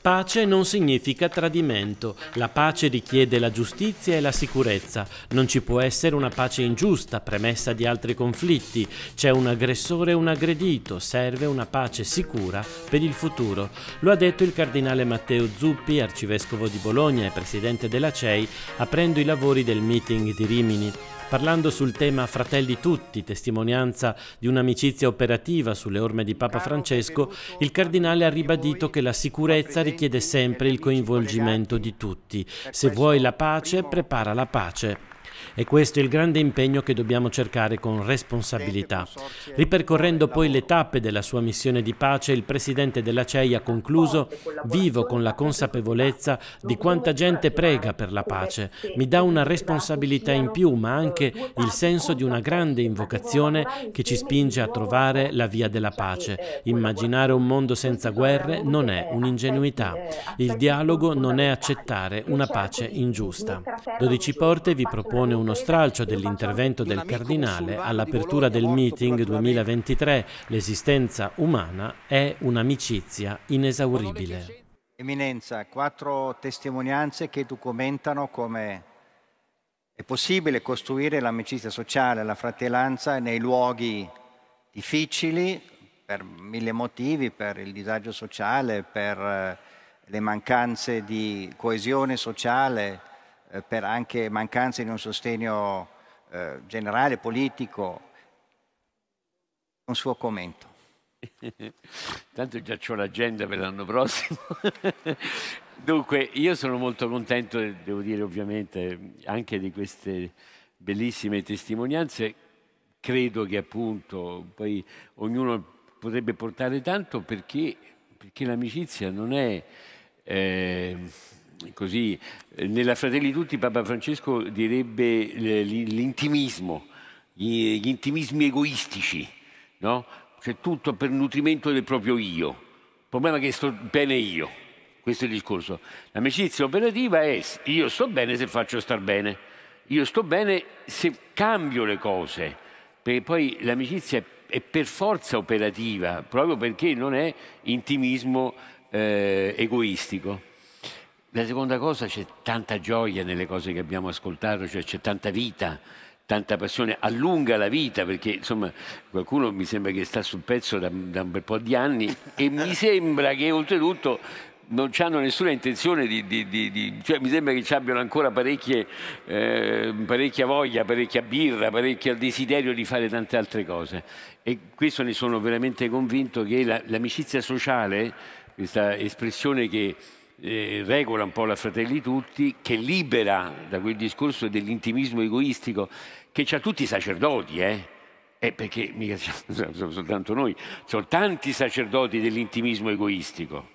Pace non significa tradimento. La pace richiede la giustizia e la sicurezza. Non ci può essere una pace ingiusta, premessa di altri conflitti. C'è un aggressore e un aggredito. Serve una pace sicura per il futuro. Lo ha detto il cardinale Matteo Zuppi, arcivescovo di Bologna e presidente della CEI, aprendo i lavori del meeting di Rimini parlando sul tema Fratelli tutti, testimonianza di un'amicizia operativa sulle orme di Papa Francesco, il Cardinale ha ribadito che la sicurezza richiede sempre il coinvolgimento di tutti. Se vuoi la pace, prepara la pace. E questo è il grande impegno che dobbiamo cercare con responsabilità. Ripercorrendo poi le tappe della sua missione di pace, il presidente della CEI ha concluso vivo con la consapevolezza di quanta gente prega per la pace. Mi dà una responsabilità in più, ma anche il senso di una grande invocazione che ci spinge a trovare la via della pace. Immaginare un mondo senza guerre non è un'ingenuità. Il dialogo non è accettare una pace ingiusta. 12 Porte vi propone un uno stralcio dell'intervento del Cardinale all'apertura del meeting 2023 L'esistenza umana è un'amicizia inesauribile. Eminenza, quattro testimonianze che documentano come è possibile costruire l'amicizia sociale, la fratellanza nei luoghi difficili per mille motivi, per il disagio sociale, per eh, le mancanze di coesione sociale, eh, per anche mancanza di un sostegno eh, generale, politico. Un suo commento. Tanto già ho l'agenda per l'anno prossimo. Dunque, io sono molto contento, devo dire ovviamente, anche di queste bellissime testimonianze. Credo che appunto poi ognuno potrebbe portare tanto perché, perché l'amicizia non è... Eh, così, eh, nella Fratelli Tutti Papa Francesco direbbe eh, l'intimismo, gli intimismi egoistici, no? C'è tutto per nutrimento del proprio io. Il problema è che sto bene io, questo è il discorso. L'amicizia operativa è io sto bene se faccio star bene, io sto bene se cambio le cose, perché poi l'amicizia è per forza operativa, proprio perché non è intimismo eh, egoistico. La seconda cosa, c'è tanta gioia nelle cose che abbiamo ascoltato, cioè c'è tanta vita, tanta passione, allunga la vita, perché insomma qualcuno mi sembra che sta sul pezzo da, da un bel po' di anni e mi sembra che oltretutto non hanno nessuna intenzione di, di, di, di, cioè mi sembra che ci abbiano ancora parecchie, eh, parecchia voglia, parecchia birra, parecchio desiderio di fare tante altre cose. E questo ne sono veramente convinto che la, l'amicizia sociale, questa espressione che eh, regola un po' la fratelli tutti, che libera da quel discorso dell'intimismo egoistico che c'ha tutti i sacerdoti, eh? eh perché mica siamo soltanto noi, sono tanti sacerdoti dell'intimismo egoistico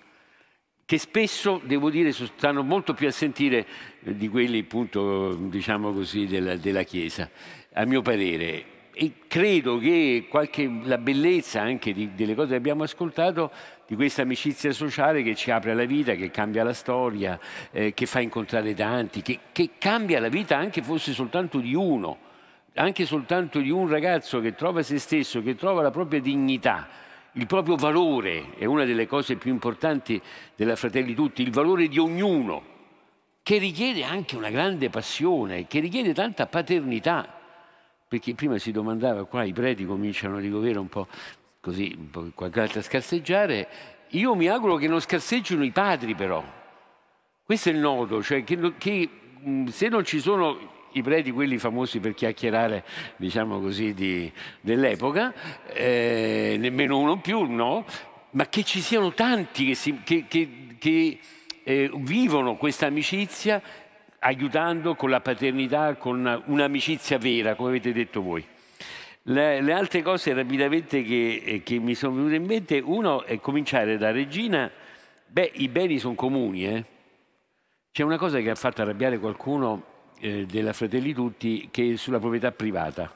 che spesso, devo dire, stanno molto più a sentire eh, di quelli, appunto, diciamo così, della, della Chiesa, a mio parere. E credo che qualche, la bellezza anche di, delle cose che abbiamo ascoltato di questa amicizia sociale che ci apre la vita, che cambia la storia, eh, che fa incontrare tanti, che, che cambia la vita anche fosse soltanto di uno, anche soltanto di un ragazzo che trova se stesso, che trova la propria dignità, il proprio valore, è una delle cose più importanti della Fratelli Tutti, il valore di ognuno, che richiede anche una grande passione, che richiede tanta paternità, perché prima si domandava, qua i preti cominciano, a ricoverare un po' così qualche altra scarseggiare. Io mi auguro che non scarseggino i padri però. Questo è il nodo, cioè che, che mm, se non ci sono i preti, quelli famosi per chiacchierare, diciamo così, dell'epoca, eh, nemmeno uno più, no? Ma che ci siano tanti che, si, che, che, che eh, vivono questa amicizia aiutando con la paternità, con un'amicizia vera, come avete detto voi. Le, le, altre cose rapidamente che, eh, che mi sono venute in mente, uno è cominciare da Regina, beh i beni sono comuni, eh? c'è una cosa che ha fatto arrabbiare qualcuno eh, della Fratelli Tutti che è sulla proprietà privata,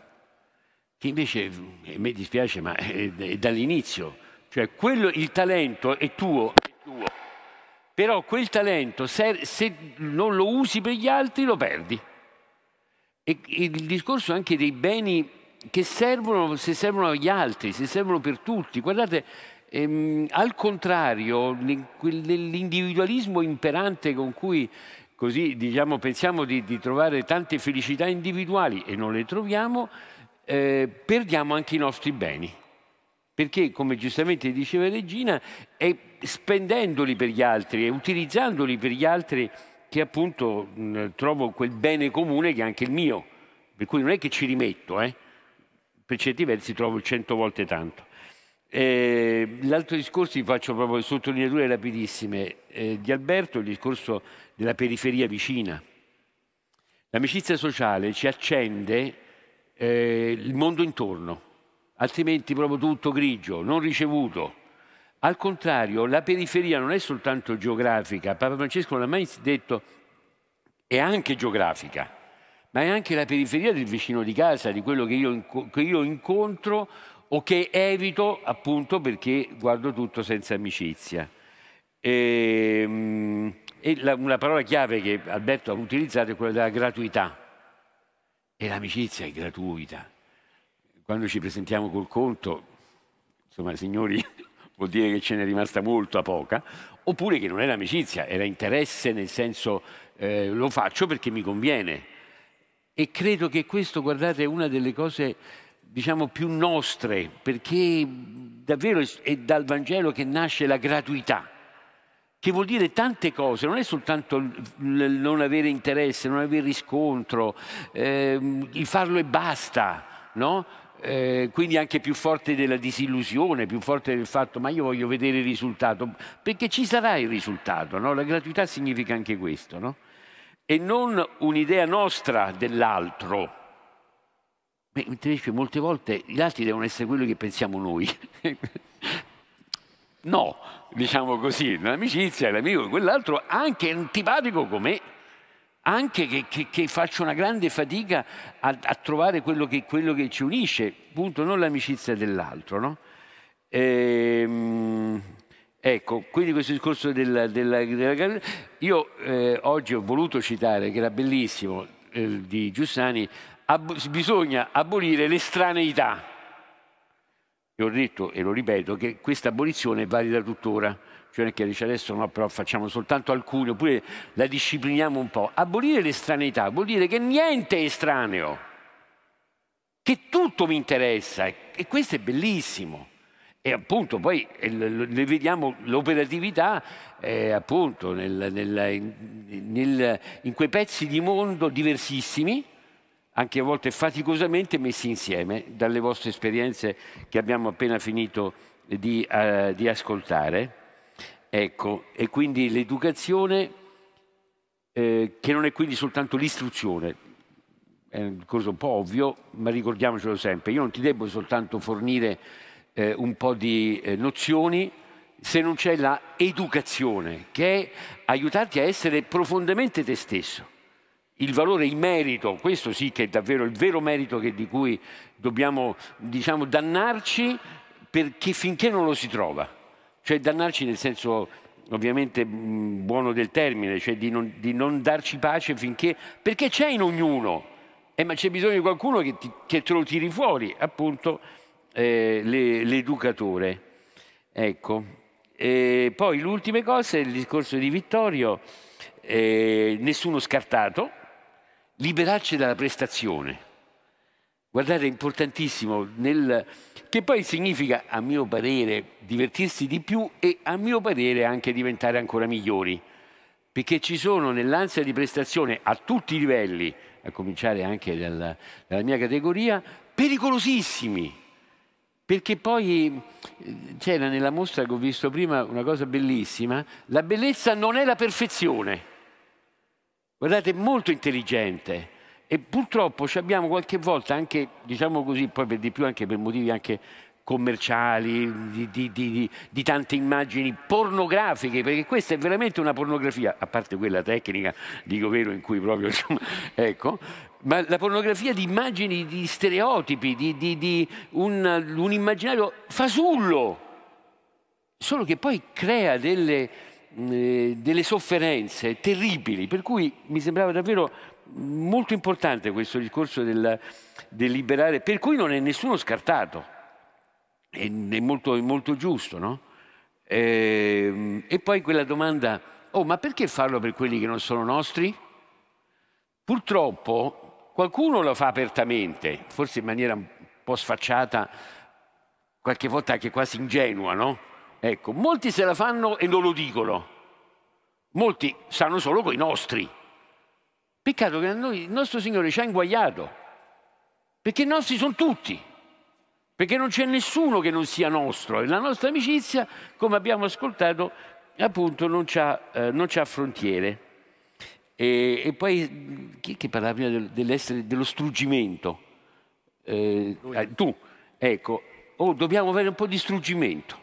che invece, eh, a me dispiace ma è, è dall'inizio, cioè quello, il talento è tuo, è tuo. però quel talento se, se non lo usi per gli altri lo perdi. E, e il discorso anche dei beni che servono, se servono agli altri, se servono per tutti. Guardate, ehm, al contrario, nell'individualismo imperante con cui così, diciamo, pensiamo di, di, trovare tante felicità individuali e non le troviamo, eh, perdiamo anche i nostri beni. Perché, come giustamente diceva Regina, è spendendoli per gli altri e utilizzandoli per gli altri che appunto mh, trovo quel bene comune che è anche il mio. Per cui non è che ci rimetto, eh? per certi versi trovo 100 volte tanto. Eh, l'altro discorso, vi faccio proprio sottolineature rapidissime, eh, di Alberto, il discorso della periferia vicina. L'amicizia sociale ci accende eh, il mondo intorno, altrimenti proprio tutto grigio, non ricevuto. Al contrario, la periferia non è soltanto geografica, Papa Francesco non l'ha mai detto, è anche geografica ma è anche la periferia del vicino di casa, di quello che io, che io incontro o che evito appunto perché guardo tutto senza amicizia. E, ehm, e la, una parola chiave che Alberto ha utilizzato è quella della gratuità. E l'amicizia è gratuita. Quando ci presentiamo col conto, insomma, signori, vuol dire che ce n'è rimasta molto a poca, oppure che non era amicizia, era interesse nel senso eh, lo faccio perché mi conviene. E credo che questo, guardate, è una delle cose diciamo più nostre, perché davvero è dal Vangelo che nasce la gratuità, che vuol dire tante cose, non è soltanto non avere interesse, non avere riscontro, ehm, il farlo e basta, no? Eh, quindi anche più forte della disillusione, più forte del fatto ma io voglio vedere il risultato, perché ci sarà il risultato, no? la gratuità significa anche questo. No? e non un'idea nostra dell'altro. Beh, invece molte volte gli altri devono essere quello che pensiamo noi. no, diciamo così, l'amicizia, è l'amico, di quell'altro anche antipatico come me, anche che, che, che, faccio una grande fatica a, a trovare quello che, quello che, ci unisce, appunto non l'amicizia dell'altro. No? Ehm, Ecco, quindi questo discorso della, della, della... Io eh, oggi ho voluto citare, che era bellissimo, eh, di Giussani, ab bisogna abolire l'estraneità. E ho detto, e lo ripeto, che questa abolizione è valida tuttora. Cioè non è che dice adesso no, però facciamo soltanto alcuni, oppure la discipliniamo un po'. Abolire l'estraneità vuol dire che niente è estraneo, che tutto mi interessa. E questo è bellissimo. E appunto poi eh, ne vediamo l'operatività eh, appunto nel, nel, nel, in quei pezzi di mondo diversissimi, anche a volte faticosamente messi insieme dalle vostre esperienze che abbiamo appena finito di, uh, di ascoltare. Ecco, e quindi l'educazione eh, che non è quindi soltanto l'istruzione, è un discorso un po' ovvio, ma ricordiamocelo sempre, io non ti devo soltanto fornire eh, un po' di eh, nozioni se non c'è la educazione che è aiutarti a essere profondamente te stesso. Il valore, il merito, questo sì che è davvero il vero merito di cui dobbiamo diciamo, dannarci perché finché non lo si trova. Cioè dannarci nel senso ovviamente mm, buono del termine, cioè di non, di non darci pace finché... perché c'è in ognuno, eh, ma c'è bisogno di qualcuno che, ti, che te lo tiri fuori, appunto eh, l'educatore. Ecco. E poi l'ultima cosa è il discorso di Vittorio, eh, nessuno scartato, liberarci dalla prestazione. Guardate, è importantissimo, nel... che poi significa, a mio parere, divertirsi di più e, a mio parere, anche diventare ancora migliori. Perché ci sono nell'ansia di prestazione a tutti i livelli, a cominciare anche dalla, dalla mia categoria, pericolosissimi perché poi eh, c'era nella mostra che ho visto prima una cosa bellissima, la bellezza non è la perfezione. Guardate, è molto intelligente. E purtroppo ci abbiamo qualche volta anche, diciamo così, poi per di più anche per motivi anche commerciali, di, di, di, di, tante immagini pornografiche, perché questa è veramente una pornografia, a parte quella tecnica, dico vero, in cui proprio, insomma, ecco, ma la pornografia di immagini, di stereotipi, di, un, un, immaginario fasullo, solo che poi crea delle, eh, delle sofferenze terribili, per cui mi sembrava davvero molto importante questo discorso del, del liberare, per cui non è nessuno scartato è, è, molto, è molto, giusto, no? E, ehm, e poi quella domanda, oh ma perché farlo per quelli che non sono nostri? Purtroppo qualcuno lo fa apertamente, forse in maniera un po' sfacciata, qualche volta anche quasi ingenua, no? Ecco, molti se la fanno e non lo dicono, molti sanno solo coi nostri. Peccato che noi il nostro Signore ci ha inguagliato, perché i nostri sono tutti perché non c'è nessuno che non sia nostro e la nostra amicizia, come abbiamo ascoltato, appunto non ha eh, frontiere. E, e, poi mm, chi è che parlava prima del, dello struggimento? Eh, eh tu, ecco, oh, dobbiamo avere un po' di struggimento.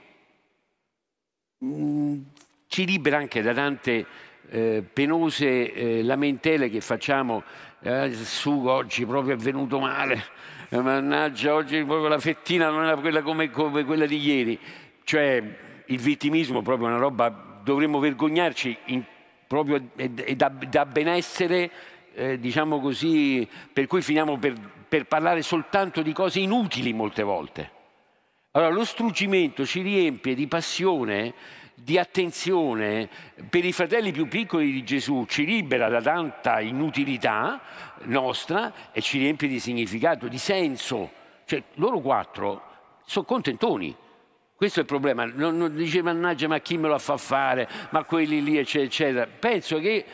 Mm, ci libera anche da tante eh, penose eh, lamentele che facciamo, eh, su oggi proprio è venuto male eh, mannaggia, oggi proprio la fettina non era quella come, come quella di ieri. Cioè, il vittimismo è proprio una roba, dovremmo vergognarci in, proprio da, da benessere, eh, diciamo così, per cui finiamo per, per parlare soltanto di cose inutili molte volte. Allora lo struggimento ci riempie di passione, di attenzione per i fratelli più piccoli di Gesù, ci libera da tanta inutilità nostra e ci riempie di significato, di senso. Cioè loro quattro sono contentoni. Questo è il problema. Non, non dice mannaggia ma chi me lo fa fare, ma quelli lì eccetera. eccetera. Penso che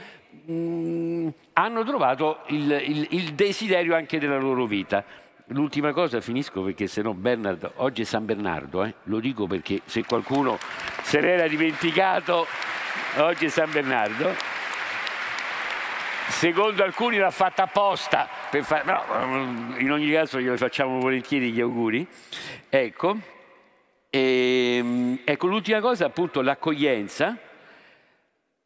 mh, mm, hanno trovato il, il, il desiderio anche della loro vita. L'ultima cosa, finisco perché sennò no Bernard, oggi è San Bernardo, eh? lo dico perché se qualcuno se n'era dimenticato, oggi è San Bernardo. Secondo alcuni l'ha fatta apposta, per far... no, in ogni caso glielo facciamo volentieri gli auguri. Ecco, e, ehm, ecco l'ultima cosa appunto l'accoglienza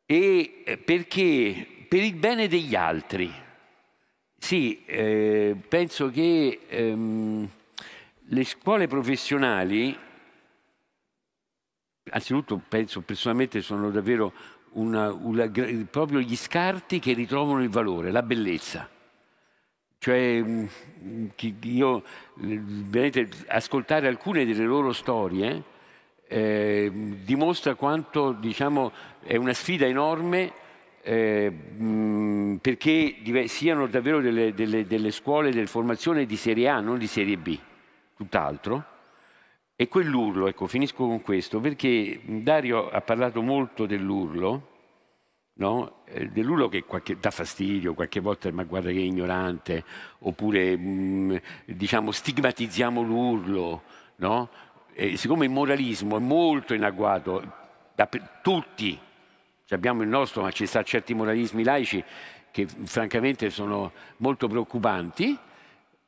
e eh, perché per il bene degli altri sì, eh, penso che ehm, le scuole professionali, anzitutto penso personalmente sono davvero una, una, proprio gli scarti che ritrovano il valore, la bellezza. Cioè, mm, io mm, ascoltare alcune delle loro storie eh, dimostra quanto diciamo, è una sfida enorme Ehm, perché siano davvero delle, delle, delle scuole di formazione di serie A, non di serie B, tutt'altro. E quell'urlo, ecco, finisco con questo, perché Dario ha parlato molto dell'urlo, no? Eh, dell'urlo che qualche, dà fastidio, qualche volta ma guarda che è ignorante, oppure mh, diciamo stigmatizziamo l'urlo, no? siccome il moralismo è molto in agguato, da, tutti cioè, abbiamo il nostro, ma ci sono certi moralismi laici che francamente sono molto preoccupanti.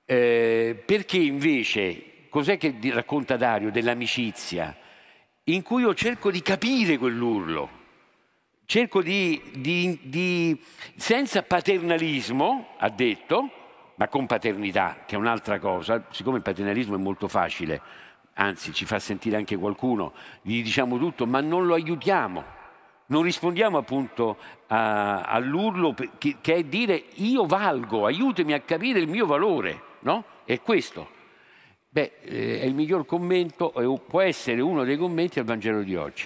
Eh, perché invece, cos'è che racconta Dario dell'amicizia? In cui io cerco di capire quell'urlo, cerco di, di, di, senza paternalismo, ha detto, ma con paternità, che è un'altra cosa, siccome il paternalismo è molto facile, anzi ci fa sentire anche qualcuno, gli diciamo tutto, ma non lo aiutiamo non rispondiamo appunto a, all'urlo che, che, è dire io valgo, aiutami a capire il mio valore, no? È questo. Beh, eh, è il miglior commento, può essere uno dei commenti al Vangelo di oggi.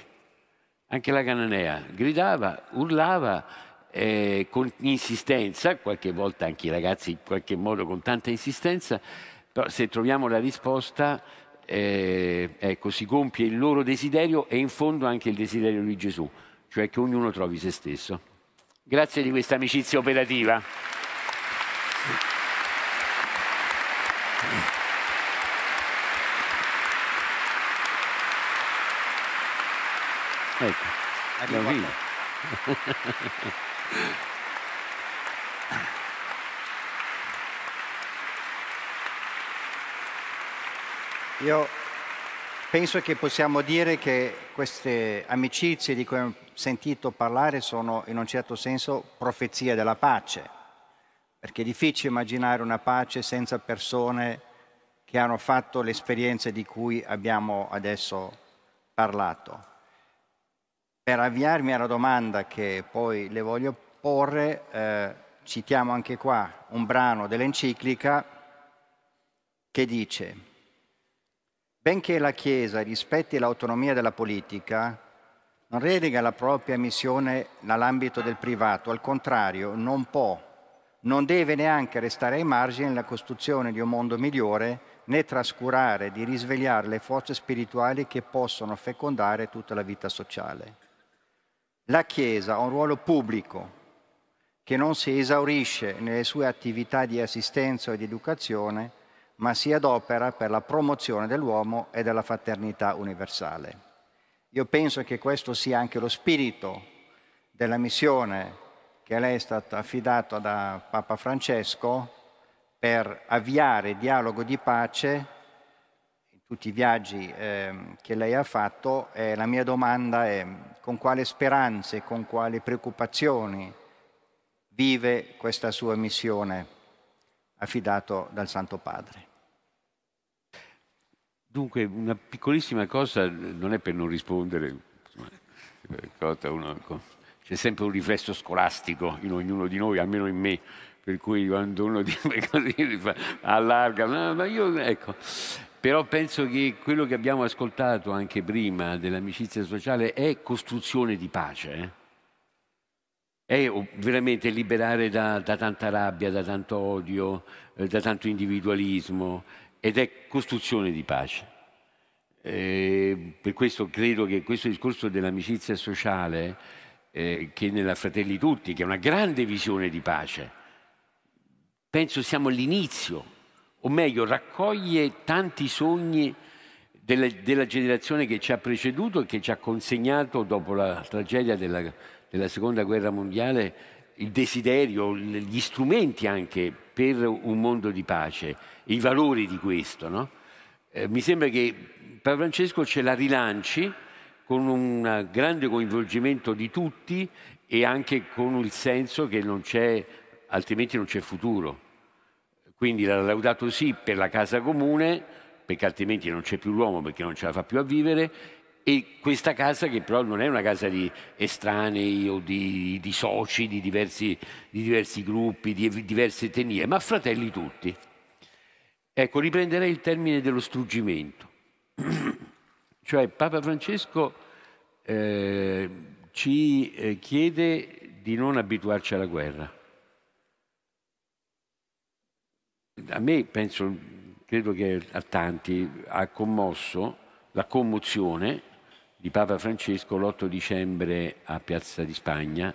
Anche la cananea gridava, urlava eh, con insistenza, qualche volta anche i ragazzi in qualche modo con tanta insistenza, però se troviamo la risposta, eh, ecco, si compie il loro desiderio e in fondo anche il desiderio di Gesù cioè che ognuno trovi se stesso. Grazie di questa amicizia operativa. Ecco, abbiamo finito. Io penso che possiamo dire che queste amicizie di cui ho sentito parlare sono in un certo senso profezie della pace, perché è difficile immaginare una pace senza persone che hanno fatto le esperienze di cui abbiamo adesso parlato. Per avviarmi alla domanda che poi le voglio porre, eh, citiamo anche qua un brano dell'enciclica che dice Benché la Chiesa rispetti l'autonomia della politica, non relega la propria missione nell'ambito del privato, al contrario, non può, non deve neanche restare ai margini la costruzione di un mondo migliore, né trascurare di risvegliare le forze spirituali che possono fecondare tutta la vita sociale. La Chiesa ha un ruolo pubblico che non si esaurisce nelle sue attività di assistenza e di educazione, ma si adopera per la promozione dell'uomo e della fraternità universale. Io penso che questo sia anche lo spirito della missione che lei è stata affidata da Papa Francesco per avviare il dialogo di pace in tutti i viaggi eh, che lei ha fatto e la mia domanda è con quale speranze, con quali preoccupazioni vive questa sua missione affidato dal Santo Padre. Dunque, una piccolissima cosa, non è per non rispondere, eh, c'è sempre un riflesso scolastico in ognuno di noi, almeno in me, per cui quando uno dice così allarga, ma io ecco. Però penso che quello che abbiamo ascoltato anche prima dell'amicizia sociale è costruzione di pace. Eh? è eh, veramente liberare da, da tanta rabbia, da tanto odio, eh, da tanto individualismo ed è costruzione di pace. Eh, per questo credo che questo discorso dell'amicizia sociale, eh, che nella Fratelli Tutti, che è una grande visione di pace, penso siamo all'inizio, o meglio, raccoglie tanti sogni della, della generazione che ci ha preceduto e che ci ha consegnato dopo la tragedia della nella seconda guerra mondiale il desiderio, gli strumenti anche per un mondo di pace, i valori di questo. No? Eh, mi sembra che Papa Francesco ce la rilanci con un grande coinvolgimento di tutti e anche con il senso che non c'è, altrimenti non c'è futuro. Quindi l'ha laudato sì per la casa comune, perché altrimenti non c'è più l'uomo, perché non ce la fa più a vivere, e questa casa che però non è una casa di estranei o di, di soci di diversi, di diversi gruppi, di diverse etnie, ma fratelli tutti. Ecco, riprenderei il termine dello struggimento. cioè Papa Francesco eh, ci eh, chiede di non abituarci alla guerra. A me, penso, credo che a tanti, ha commosso la commozione di Papa Francesco l'8 dicembre a Piazza di Spagna,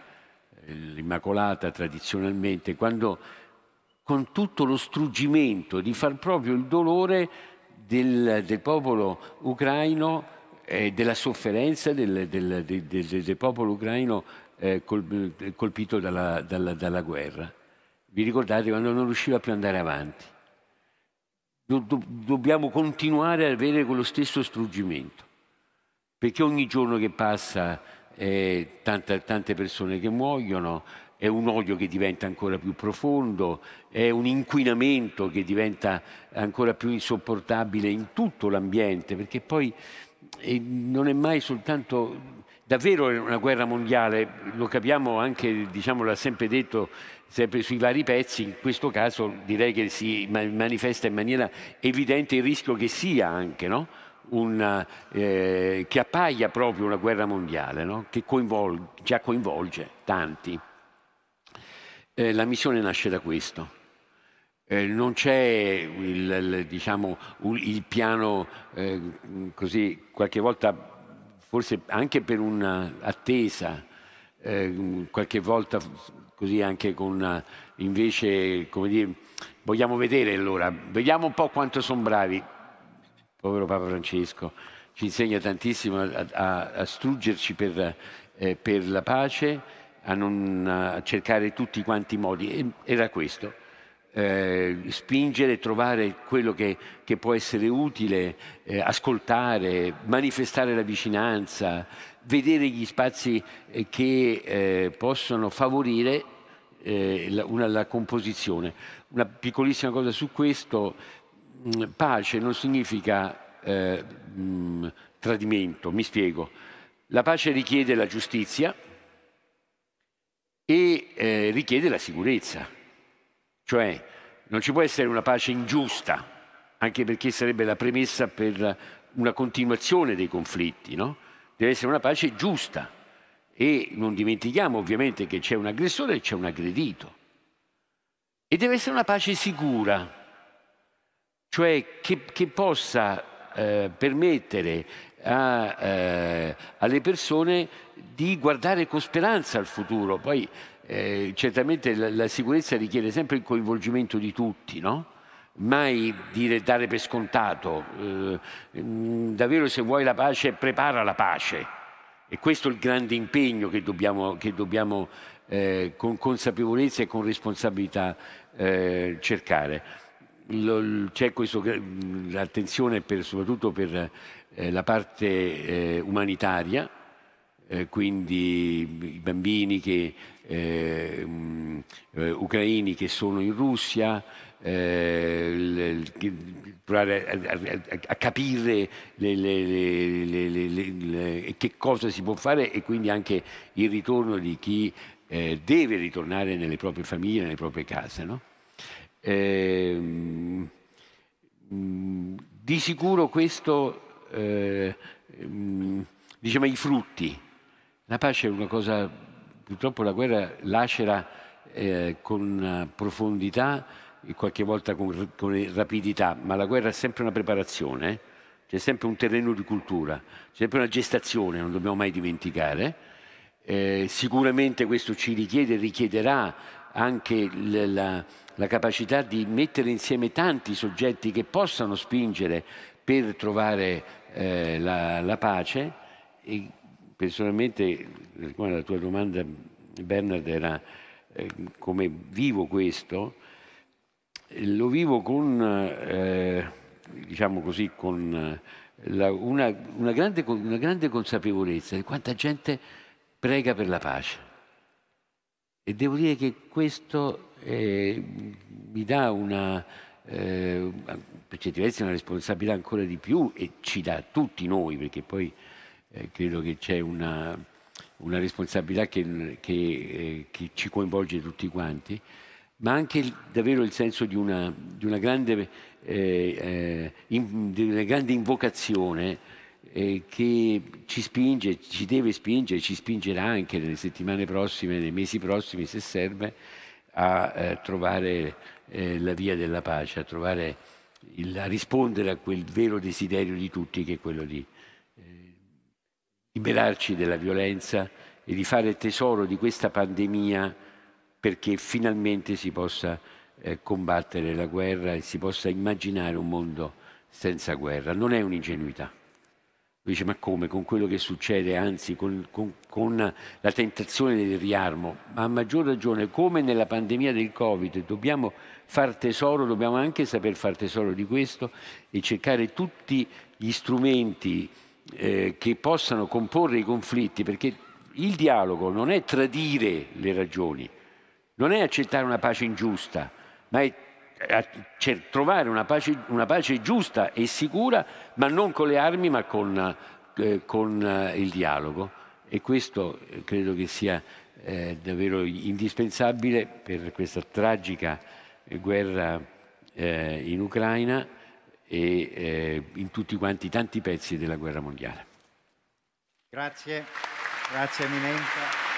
eh, l'Immacolata tradizionalmente, quando con tutto lo struggimento di far proprio il dolore del, del popolo ucraino eh, della sofferenza del, del, del popolo ucraino eh, col, eh, colpito dalla, dalla, dalla guerra. Vi ricordate quando non riusciva più ad andare avanti? Do, do, dobbiamo continuare ad avere quello stesso struggimento perché ogni giorno che passa eh, tante, tante persone che muoiono, è un odio che diventa ancora più profondo, è un inquinamento che diventa ancora più insopportabile in tutto l'ambiente, perché poi eh, non è mai soltanto davvero è una guerra mondiale, lo capiamo anche, diciamo, l'ha sempre detto sempre sui vari pezzi, in questo caso direi che si manifesta in maniera evidente il rischio che sia anche, no? una, eh, che appaia proprio una guerra mondiale, no? che coinvolge, già coinvolge tanti. Eh, la missione nasce da questo. Eh, non c'è il, il, diciamo, il piano eh, così, qualche volta forse anche per un'attesa, eh, qualche volta così anche con invece, come dire, vogliamo vedere allora, vediamo un po' quanto sono bravi, povero Papa Francesco, ci insegna tantissimo a, a, a struggerci per, eh, per, la pace, a, non, a cercare tutti quanti i modi. E, era questo, eh, spingere trovare quello che, che, può essere utile, eh, ascoltare, manifestare la vicinanza, vedere gli spazi eh, che eh, possono favorire eh, la, una, la composizione. Una piccolissima cosa su questo. Mm, pace non significa eh, mh, mm, tradimento, mi spiego. La pace richiede la giustizia e eh, richiede la sicurezza, cioè non ci può essere una pace ingiusta, anche perché sarebbe la premessa per una continuazione dei conflitti, no? Deve essere una pace giusta e non dimentichiamo ovviamente che c'è un aggressore e c'è un aggredito. E deve essere una pace sicura, cioè che, che possa eh, permettere a, eh, alle persone di guardare con speranza al futuro. Poi eh, certamente la, la, sicurezza richiede sempre il coinvolgimento di tutti, no? mai dire dare per scontato. Mh, eh, mm, davvero se vuoi la pace, prepara la pace. E questo è il grande impegno che dobbiamo, che dobbiamo eh, con consapevolezza e con responsabilità eh, cercare c'è mm, l'attenzione soprattutto per eh, la parte eh, umanitaria, eh, quindi i bambini che, mh, eh, mm, eh, ucraini che sono in Russia, eh, provare a, a, a capire le, le, le, che cosa si può fare e quindi anche il ritorno di chi deve ritornare nelle proprie famiglie, nelle proprie case. No? Eh, di sicuro questo, eh, mm, diciamo, i frutti. La pace è una cosa, purtroppo la guerra lacera eh, con profondità e qualche volta con, con, rapidità, ma la guerra è sempre una preparazione, eh. c'è sempre un terreno di cultura, c'è sempre una gestazione, non dobbiamo mai dimenticare. Eh, sicuramente questo ci richiede, e richiederà anche la, la capacità di mettere insieme tanti soggetti che possano spingere per trovare eh, la, la, pace. E personalmente, la tua domanda, Bernard, era eh, come vivo questo, lo vivo con, eh, diciamo così, con eh, la, una, una, grande, una grande consapevolezza di quanta gente prega per la pace e devo dire che questo eh, mi dà una, eh, per certi versi, una responsabilità ancora di più e ci dà a tutti noi, perché poi eh, credo che c'è una, una responsabilità che, che, eh, che, ci coinvolge tutti quanti, ma anche il, davvero il senso di una, di una, grande, eh, eh, in, di una grande invocazione eh, che ci spinge, ci deve spingere, ci spingerà anche nelle settimane prossime, nei mesi prossimi se serve, a eh, trovare eh, la via della pace, a, trovare il, a rispondere a quel vero desiderio di tutti che è quello di eh, liberarci della violenza e di fare tesoro di questa pandemia perché finalmente si possa eh, combattere la guerra e si possa immaginare un mondo senza guerra. Non è un'ingenuità. Dice, ma come? Con quello che succede, anzi con, con, con, la tentazione del riarmo. Ma a maggior ragione, come nella pandemia del Covid dobbiamo far tesoro, dobbiamo anche saper far tesoro di questo e cercare tutti gli strumenti eh, che possano comporre i conflitti, perché il dialogo non è tradire le ragioni, non è accettare una pace ingiusta, ma è a trovare una pace, una pace, giusta e sicura, ma non con le armi, ma con, eh, con eh, il dialogo. E questo eh, credo che sia eh, davvero indispensabile per questa tragica eh, guerra eh, in Ucraina e in tutti quanti tanti pezzi della guerra mondiale. Grazie, grazie Eminenza.